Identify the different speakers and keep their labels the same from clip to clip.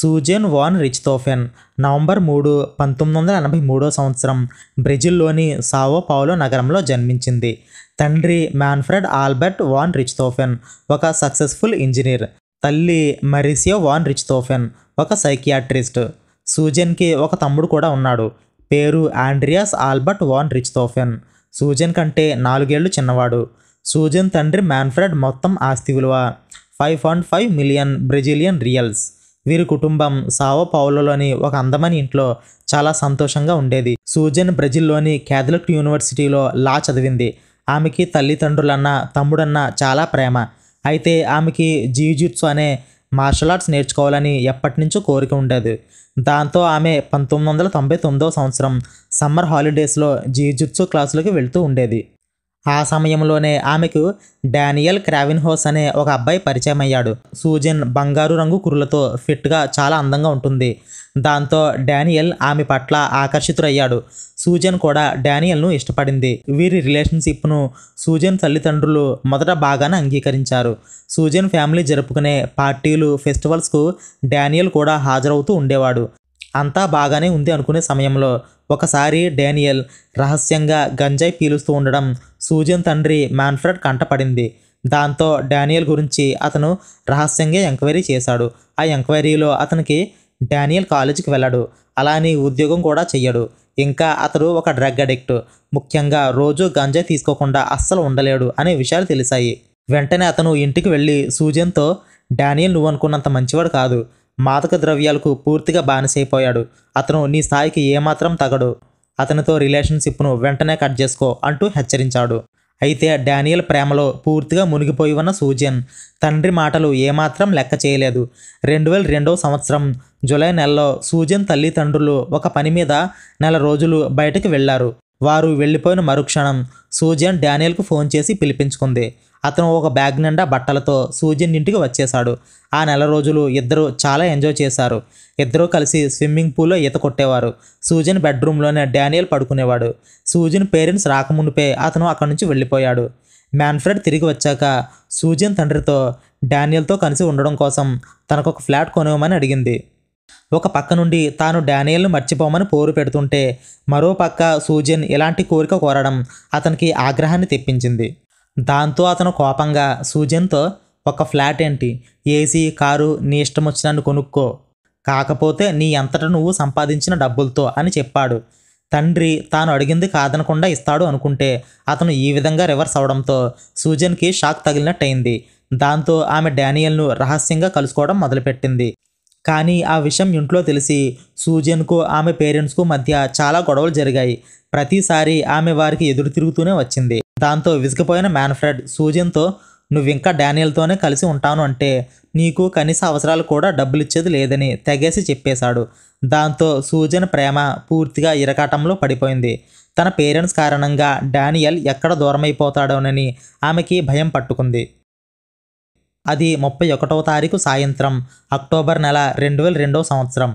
Speaker 1: సూజెన్ van రిచ్తోఫెన్ November మూడు పంతొమ్మిది వందల ఎనభై మూడో సంవత్సరం బ్రెజిల్లోని సావో పావులో నగరంలో జన్మించింది తండ్రి మ్యాన్ఫ్రెడ్ ఆల్బర్ట్ వాన్ రిచ్తోఫెన్ ఒక సక్సెస్ఫుల్ ఇంజనీర్ తల్లి మరిసియో వాన్ రిచ్తోఫెన్ ఒక సైకియాట్రిస్ట్ సూజన్కి ఒక తమ్ముడు కూడా ఉన్నాడు పేరు Andreas Albert von Richthofen Suzane కంటే నాలుగేళ్లు చిన్నవాడు సూజన్ తండ్రి మ్యాన్ఫ్రెడ్ మొత్తం ఆస్తి విలువ five point five million Brazilian reals వీరి కుటుంబం సావో పౌలలోని ఒక అందమైన ఇంట్లో చాలా సంతోషంగా ఉండేది సూజన్ బ్రెజిల్లోని క్యాథలిక్ యూనివర్సిటీలో లా చదివింది ఆమెకి తల్లిదండ్రులన్న తమ్ముడన్న చాలా ప్రేమ అయితే ఆమెకి జీజుత్సు అనే మార్షల్ ఆర్ట్స్ నేర్చుకోవాలని ఎప్పటి నుంచో కోరిక ఉండేది దాంతో ఆమె పంతొమ్మిది వందల తొంభై తొమ్మిదవ సంవత్సరం సమ్మర్ హాలిడేస్లో జీజుత్సు క్లాసులకు వెళ్తూ ఉండేది ఆ సమయంలోనే ఆమెకు డానియల్ క్రావిన్హోస్ అనే ఒక అబ్బాయి పరిచయం అయ్యాడు సూజన్ బంగారు రంగు కురులతో ఫిట్గా చాలా అందంగా ఉంటుంది దాంతో డానియల్ ఆమె పట్ల ఆకర్షితురయ్యాడు సూజన్ కూడా డానియల్ను ఇష్టపడింది వీరి రిలేషన్షిప్ను సూజన్ తల్లిదండ్రులు మొదట బాగానే అంగీకరించారు సూజన్ ఫ్యామిలీ జరుపుకునే పార్టీలు ఫెస్టివల్స్కు డానియల్ కూడా హాజరవుతూ ఉండేవాడు అంతా బాగానే ఉంది అనుకునే సమయంలో ఒకసారి డానియల్ రహస్యంగా గంజాయి పీలుస్తూ ఉండడం సూజన్ తండ్రి మాన్ఫ్రెడ్ కంటపడింది దాంతో డానియల్ గురించి అతను రహస్యంగా ఎంక్వైరీ చేశాడు ఆ ఎంక్వైరీలో అతనికి డానియల్ కాలేజీకి వెళ్ళాడు అలానే ఉద్యోగం కూడా చెయ్యడు ఇంకా అతడు ఒక డ్రగ్ అడిక్ట్ ముఖ్యంగా రోజు గంజా తీసుకోకుండా అస్సలు ఉండలేడు అనే విషయాలు తెలిసాయి వెంటనే అతను ఇంటికి వెళ్ళి సూజన్తో డానియల్ నువ్వు అనుకున్నంత మంచివాడు కాదు మాదక ద్రవ్యాలకు పూర్తిగా బానిసైపోయాడు అతను నీ స్థాయికి ఏమాత్రం తగడు అతనితో రిలేషన్షిప్ను వెంటనే కట్ చేసుకో అంటూ హెచ్చరించాడు అయితే డానియల్ ప్రేమలో పూర్తిగా మునిగిపోయి ఉన్న సూజన్ తండ్రి మాటలు ఏమాత్రం లెక్క చేయలేదు రెండు వేల రెండవ సంవత్సరం జూలై నెలలో సూజన్ తల్లిదండ్రులు ఒక పని మీద నెల రోజులు బయటకు వెళ్లారు వారు వెళ్ళిపోయిన మరుక్షణం సూజన్ డానియల్కు ఫోన్ చేసి పిలిపించుకుంది అతను ఒక బ్యాగ్ నిండా బట్టలతో సూజన్ ఇంటికి వచ్చేశాడు ఆ నెల రోజులు ఇద్దరు చాలా ఎంజాయ్ చేశారు ఇద్దరూ కలిసి స్విమ్మింగ్ పూల్లో ఈత కొట్టేవారు సూజన్ బెడ్రూమ్లోనే డానియల్ పడుకునేవాడు సూజన్ పేరెంట్స్ రాకముందుపే అతను అక్కడి నుంచి వెళ్ళిపోయాడు మ్యాన్ఫ్రెడ్ తిరిగి వచ్చాక సూజన్ తండ్రితో డానియల్తో కలిసి ఉండడం కోసం తనకు ఒక ఫ్లాట్ కొనివ్వమని అడిగింది ఒక పక్క నుండి తాను డానియల్ను మర్చిపోమని పోరు పెడుతుంటే మరో పక్క సూజన్ ఇలాంటి కోరిక కోరడం అతనికి ఆగ్రహాన్ని తెప్పించింది దాంతో అతను కోపంగా సూజన్తో ఒక ఫ్లాట్ ఏంటి ఏసీ కారు నీ ఇష్టం వచ్చిన కొనుక్కో కాకపోతే నీ అంతట నువ్వు సంపాదించిన డబ్బులతో అని చెప్పాడు తండ్రి తాను అడిగింది కాదనకుండా ఇస్తాడు అనుకుంటే అతను ఈ విధంగా రివర్స్ అవడంతో సూజన్కి షాక్ తగిలినట్టయింది దాంతో ఆమె డానియల్ను రహస్యంగా కలుసుకోవడం మొదలుపెట్టింది కానీ ఆ విషయం ఇంట్లో తెలిసి సూజన్కు ఆమె పేరెంట్స్కు మధ్య చాలా గొడవలు జరిగాయి ప్రతిసారి ఆమె వారికి ఎదురు తిరుగుతూనే వచ్చింది దాంతో విసిగిపోయిన మ్యాన్ఫ్రెడ్ సూజన్తో నువ్వు ఇంకా డానియల్తోనే కలిసి ఉంటాను అంటే నీకు కనీస అవసరాలు కూడా డబ్బులు ఇచ్చేది లేదని తెగేసి చెప్పేశాడు దాంతో సూజన్ ప్రేమ పూర్తిగా ఇరకాటంలో పడిపోయింది తన పేరెంట్స్ కారణంగా డానియల్ ఎక్కడ దూరమైపోతాడోనని ఆమెకి భయం పట్టుకుంది అది ముప్పై ఒకటవ తారీఖు సాయంత్రం అక్టోబర్ నెల రెండు వేల రెండవ సంవత్సరం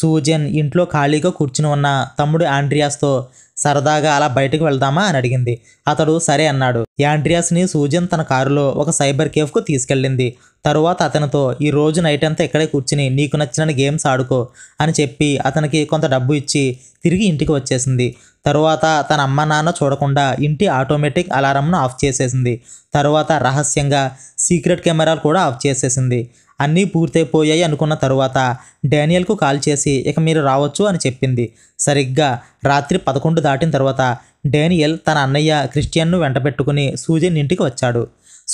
Speaker 1: సూజన్ ఇంట్లో ఖాళీగా కూర్చుని ఉన్న తమ్ముడు ఆండ్రియాస్తో సరదాగా అలా బయటకు వెళ్దామా అని అడిగింది అతడు సరే అన్నాడు యాండ్రియాస్ని సూజన్ తన కారులో ఒక సైబర్ కేఫ్కు తీసుకెళ్ళింది తరువాత అతనితో ఈ రోజు నైట్ అంతా ఇక్కడే కూర్చుని నీకు నచ్చిన గేమ్స్ ఆడుకో అని చెప్పి అతనికి కొంత డబ్బు ఇచ్చి తిరిగి ఇంటికి వచ్చేసింది తరువాత తన అమ్మ నాన్న చూడకుండా ఇంటి ఆటోమేటిక్ అలారంను ఆఫ్ చేసేసింది తరువాత రహస్యంగా సీక్రెట్ కెమెరాలు కూడా ఆఫ్ చేసేసింది అన్నీ పూర్తయిపోయాయి అనుకున్న తరువాత డానియల్కు కాల్ చేసి ఇక మీరు రావచ్చు అని చెప్పింది సరిగ్గా రాత్రి పదకొండు దాటిన తర్వాత డానియల్ తన అన్నయ్య క్రిస్టియన్ను వెంటబెట్టుకుని సూజన్ ఇంటికి వచ్చాడు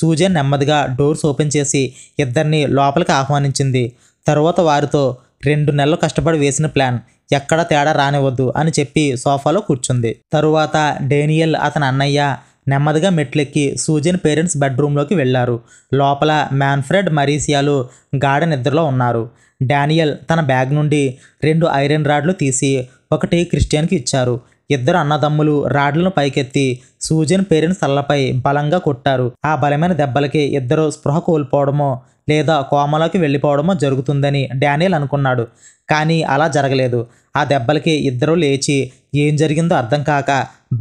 Speaker 1: సూజన్ నెమ్మదిగా డోర్స్ ఓపెన్ చేసి ఇద్దరిని లోపలికి ఆహ్వానించింది తరువాత వారితో రెండు నెలలు కష్టపడి వేసిన ప్లాన్ ఎక్కడ తేడా రానివ్వద్దు అని చెప్పి సోఫాలో కూర్చుంది తరువాత డేనియల్ అతని అన్నయ్య నెమ్మదిగా మెట్లెక్కి సూజన్ పేరెంట్స్ బెడ్రూమ్లోకి వెళ్లారు లోపల మ్యాన్ఫ్రెడ్ మరీసియాలు గాఢ నిద్రలో ఉన్నారు డానియల్ తన బ్యాగ్ నుండి రెండు ఐరన్ రాడ్లు తీసి ఒకటి క్రిస్టియన్కి ఇచ్చారు ఇద్దరు అన్నదమ్ములు రాడ్లను పైకెత్తి సూజన్ పేరెంట్స్ తలపై బలంగా కొట్టారు ఆ బలమైన దెబ్బలకి ఇద్దరు స్పృహ కోల్పోవడమో లేదా కోమలోకి వెళ్ళిపోవడమో జరుగుతుందని డానియల్ అనుకున్నాడు కానీ అలా జరగలేదు ఆ దెబ్బలకి ఇద్దరూ లేచి ఏం జరిగిందో అర్థం కాక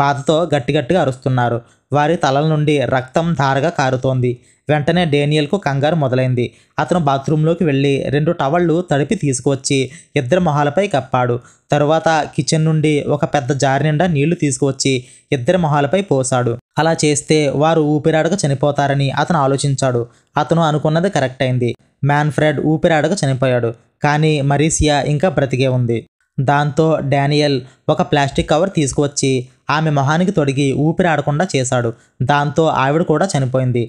Speaker 1: బాధతో గట్టిగట్టిగా అరుస్తున్నారు వారి తలల నుండి రక్తం ధారగా కారుతోంది వెంటనే డేనియల్కు కంగారు మొదలైంది అతను బాత్రూంలోకి వెళ్ళి రెండు టవళ్ళు తడిపి తీసుకువచ్చి ఇద్దరు మొహాలపై కప్పాడు తరువాత కిచెన్ నుండి ఒక పెద్ద జారి నిండా నీళ్లు తీసుకువచ్చి ఇద్దరి మొహాలపై పోశాడు అలా చేస్తే వారు ఊపిరాడక చనిపోతారని అతను ఆలోచించాడు అతను అనుకున్నది కరెక్ట్ అయింది మ్యాన్ఫ్రెడ్ ఊపిరాడక చనిపోయాడు కానీ మరీసియా ఇంకా బ్రతికే ఉంది దాంతో డానియల్ ఒక ప్లాస్టిక్ కవర్ తీసుకువచ్చి ఆమె మొహానికి తొడిగి ఊపిరాడకుండా చేశాడు దాంతో ఆవిడ కూడా చనిపోయింది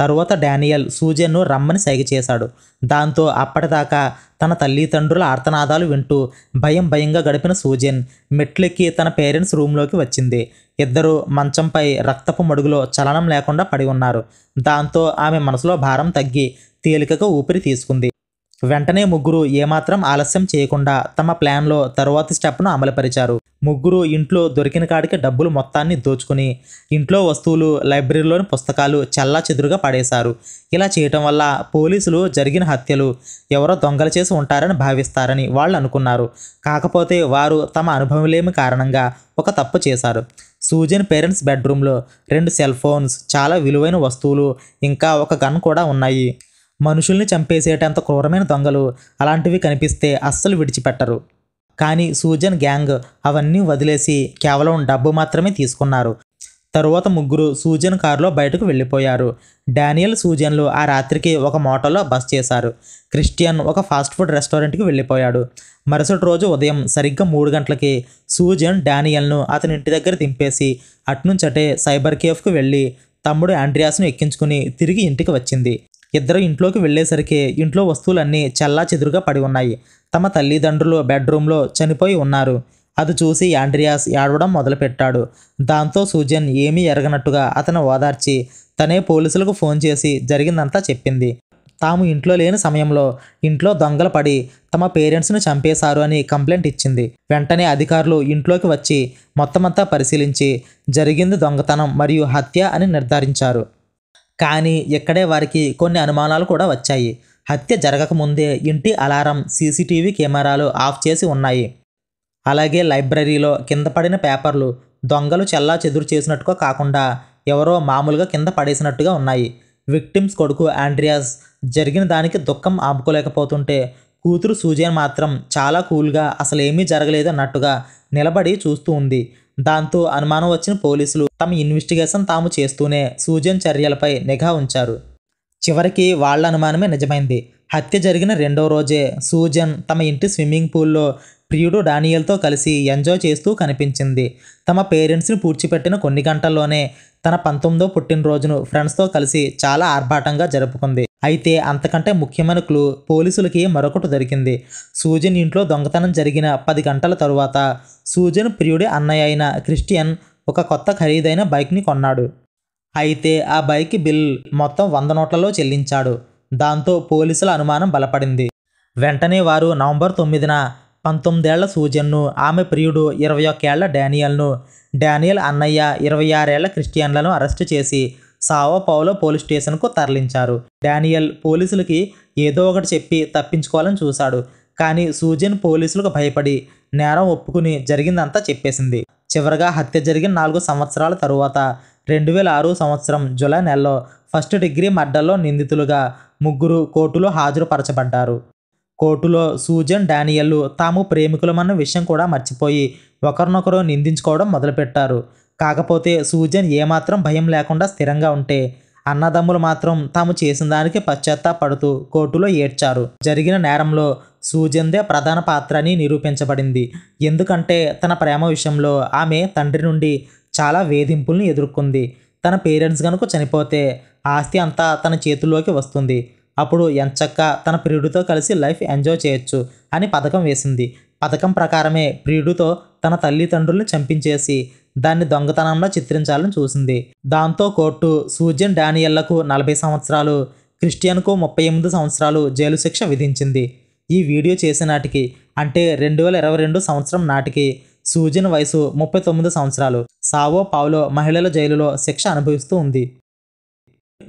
Speaker 1: తరువాత డానియల్ సూజన్ను రమ్మని సైగ చేశాడు దాంతో అప్పటిదాకా తన తల్లిదండ్రుల ఆర్తనాదాలు వింటూ భయం భయంగా గడిపిన సూజన్ మెట్లెక్కి తన పేరెంట్స్ రూమ్లోకి వచ్చింది ఇద్దరు మంచంపై రక్తపు మడుగులో చలనం లేకుండా పడి ఉన్నారు దాంతో ఆమె మనసులో భారం తగ్గి తేలికగా ఊపిరి తీసుకుంది వెంటనే ముగ్గురు ఏమాత్రం ఆలస్యం చేయకుండా తమ ప్లాన్లో తరువాతి స్టెప్ను అమలుపరిచారు ముగ్గురు ఇంట్లో దొరికిన కాడికి డబ్బులు మొత్తాన్ని దోచుకుని ఇంట్లో వస్తువులు లైబ్రరీలోని పుస్తకాలు చల్లా చెదురుగా పడేశారు ఇలా చేయటం వల్ల పోలీసులు జరిగిన హత్యలు ఎవరో దొంగలు చేసి ఉంటారని భావిస్తారని వాళ్ళు అనుకున్నారు కాకపోతే వారు తమ అనుభవం కారణంగా ఒక తప్పు చేశారు సూజన్ పేరెంట్స్ బెడ్రూమ్లో రెండు సెల్ ఫోన్స్ చాలా విలువైన వస్తువులు ఇంకా ఒక గన్ కూడా ఉన్నాయి మనుషుల్ని చంపేసేటంత క్రూరమైన దొంగలు అలాంటివి కనిపిస్తే అస్సలు విడిచిపెట్టరు కానీ సూజన్ గ్యాంగ్ అవన్నీ వదిలేసి కేవలం డబ్బు మాత్రమే తీసుకున్నారు తరువాత ముగ్గురు సూజన్ కారులో బయటకు వెళ్ళిపోయారు డానియల్ సూజన్లు ఆ రాత్రికి ఒక మోటోలో బస్ చేశారు క్రిస్టియన్ ఒక ఫాస్ట్ ఫుడ్ రెస్టారెంట్కి వెళ్ళిపోయాడు మరుసటి రోజు ఉదయం సరిగ్గా మూడు గంటలకి సూజన్ డానియల్ను అతని ఇంటి దగ్గర దింపేసి అట్నుంచటే సైబర్ కేఫ్కు వెళ్ళి తమ్ముడు ఆండ్రియాస్ను ఎక్కించుకుని తిరిగి ఇంటికి వచ్చింది ఇద్దరు ఇంట్లోకి వెళ్ళేసరికి ఇంట్లో వస్తువులన్నీ చల్లా చెదురుగా పడి ఉన్నాయి తమ తల్లిదండ్రులు బెడ్రూమ్లో చనిపోయి ఉన్నారు అది చూసి యాండ్రియాస్ ఏడవడం మొదలుపెట్టాడు దాంతో సూజన్ ఏమీ ఎరగనట్టుగా అతను ఓదార్చి తనే పోలీసులకు ఫోన్ చేసి జరిగిందంతా చెప్పింది తాము ఇంట్లో లేని సమయంలో ఇంట్లో దొంగలు పడి తమ పేరెంట్స్ను చంపేశారు అని కంప్లైంట్ ఇచ్చింది వెంటనే అధికారులు ఇంట్లోకి వచ్చి మొత్తమంతా పరిశీలించి జరిగింది దొంగతనం మరియు హత్య అని నిర్ధారించారు కానీ ఇక్కడే వారికి కొన్ని అనుమానాలు కూడా వచ్చాయి హత్య జరగకముందే ఇంటి అలారం సీసీటీవీ కెమెరాలు ఆఫ్ చేసి ఉన్నాయి అలాగే లైబ్రరీలో కింద పడిన పేపర్లు దొంగలు చెల్లా చెదురు చేసినట్టుగా కాకుండా ఎవరో మామూలుగా కింద పడేసినట్టుగా ఉన్నాయి విక్టిమ్స్ కొడుకు ఆండ్రియాస్ జరిగిన దానికి దుఃఖం ఆపుకోలేకపోతుంటే కూతురు సూజన్ మాత్రం చాలా కూల్గా అసలేమీ జరగలేదు అన్నట్టుగా నిలబడి చూస్తూ ఉంది దాంతో అనుమానం వచ్చిన పోలీసులు తమ ఇన్వెస్టిగేషన్ తాము చేస్తూనే సూజన్ చర్యలపై నిఘా ఉంచారు చివరికి వాళ్ళ అనుమానమే నిజమైంది హత్య జరిగిన రెండో రోజే సూజన్ తమ ఇంటి స్విమ్మింగ్ పూల్లో ప్రియుడు డానియల్తో కలిసి ఎంజాయ్ చేస్తూ కనిపించింది తమ పేరెంట్స్ని పూడ్చిపెట్టిన కొన్ని గంటల్లోనే తన పంతొమ్మిదో పుట్టినరోజును ఫ్రెండ్స్తో కలిసి చాలా ఆర్భాటంగా జరుపుకుంది అయితే అంతకంటే ముఖ్యమైన క్లూ పోలీసులకి మరొకటి దొరికింది సూజన్ ఇంట్లో దొంగతనం జరిగిన పది గంటల తరువాత సూజన్ ప్రియుడి అన్నయ్య అయిన క్రిస్టియన్ ఒక కొత్త ఖరీదైన బైక్ని కొన్నాడు అయితే ఆ బైక్ బిల్ మొత్తం వంద నోట్లలో చెల్లించాడు దాంతో పోలీసుల అనుమానం బలపడింది వెంటనే వారు నవంబర్ తొమ్మిదిన పంతొమ్మిదేళ్ల సూజన్ను ఆమె ప్రియుడు ఇరవై ఒకేళ్ల డానియల్ను డానియల్ అన్నయ్య ఇరవై ఆరేళ్ల క్రిస్టియన్లను అరెస్టు చేసి సావో పౌలో పోలీస్ స్టేషన్కు తరలించారు డానియల్ పోలీసులకి ఏదో ఒకటి చెప్పి తప్పించుకోవాలని చూశాడు కానీ సూజన్ పోలీసులకు భయపడి నేరం ఒప్పుకుని జరిగిందంతా చెప్పేసింది చివరగా హత్య జరిగిన నాలుగు సంవత్సరాల తరువాత రెండు వేల ఆరు సంవత్సరం జులై నెలలో ఫస్ట్ డిగ్రీ మర్డర్లో నిందితులుగా ముగ్గురు కోర్టులో హాజరుపరచబడ్డారు కోర్టులో సూజన్ డానియల్లు తాము ప్రేమికులమన్న విషయం కూడా మర్చిపోయి ఒకరినొకరు నిందించుకోవడం మొదలుపెట్టారు కాకపోతే సూజన్ ఏమాత్రం భయం లేకుండా స్థిరంగా ఉంటే అన్నదమ్ములు మాత్రం తాము చేసిన దానికి పశ్చాత్తాపడుతూ కోర్టులో ఏడ్చారు జరిగిన నేరంలో సూజన్దే ప్రధాన పాత్ర అని నిరూపించబడింది ఎందుకంటే తన ప్రేమ విషయంలో ఆమె తండ్రి నుండి చాలా వేధింపుల్ని ఎదుర్కొంది తన పేరెంట్స్ కనుక చనిపోతే ఆస్తి అంతా తన చేతుల్లోకి వస్తుంది అప్పుడు ఎంచక్క తన ప్రియుడితో కలిసి లైఫ్ ఎంజాయ్ చేయొచ్చు అని పథకం వేసింది పథకం ప్రకారమే ప్రియుడితో తన తల్లిదండ్రులను చంపించేసి దాన్ని దొంగతనంలో చిత్రించాలని చూసింది దాంతో కోర్టు సూజన్ డానియల్లకు నలభై సంవత్సరాలు క్రిస్టియన్కు ముప్పై ఎనిమిది సంవత్సరాలు జైలు శిక్ష విధించింది ఈ వీడియో నాటికి అంటే రెండు వేల ఇరవై రెండు సంవత్సరం నాటికి సూజన్ వయసు ముప్పై తొమ్మిది సంవత్సరాలు సావో పావులో మహిళల జైలులో శిక్ష అనుభవిస్తూ ఉంది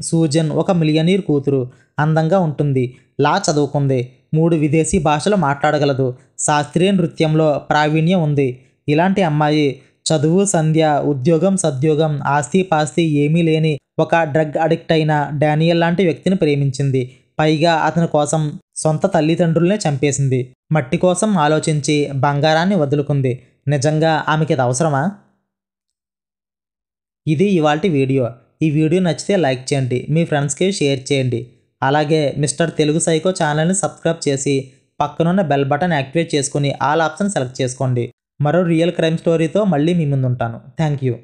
Speaker 1: సూజన్ ఒక మిలియనీర్ కూతురు అందంగా ఉంటుంది లా చదువుకుంది మూడు విదేశీ భాషలు మాట్లాడగలదు శాస్త్రీయ నృత్యంలో ప్రావీణ్యం ఉంది ఇలాంటి అమ్మాయి చదువు సంధ్య ఉద్యోగం సద్యోగం ఆస్తి పాస్తి ఏమీ లేని ఒక డ్రగ్ అడిక్ట్ అయిన డానియల్ లాంటి వ్యక్తిని ప్రేమించింది పైగా అతని కోసం సొంత తల్లిదండ్రులనే చంపేసింది మట్టి కోసం ఆలోచించి బంగారాన్ని వదులుకుంది నిజంగా ఆమెకి ఇది అవసరమా ఇది ఇవాళ వీడియో ఈ వీడియో నచ్చితే లైక్ చేయండి మీ ఫ్రెండ్స్కి షేర్ చేయండి అలాగే మిస్టర్ తెలుగు సైకో ఛానల్ని సబ్స్క్రైబ్ చేసి పక్కనున్న బెల్ బటన్ యాక్టివేట్ చేసుకుని ఆల్ ఆప్షన్ సెలెక్ట్ చేసుకోండి మరో రియల్ క్రైమ్ స్టోరీతో మళ్ళీ మీ ముందుంటాను థ్యాంక్ యూ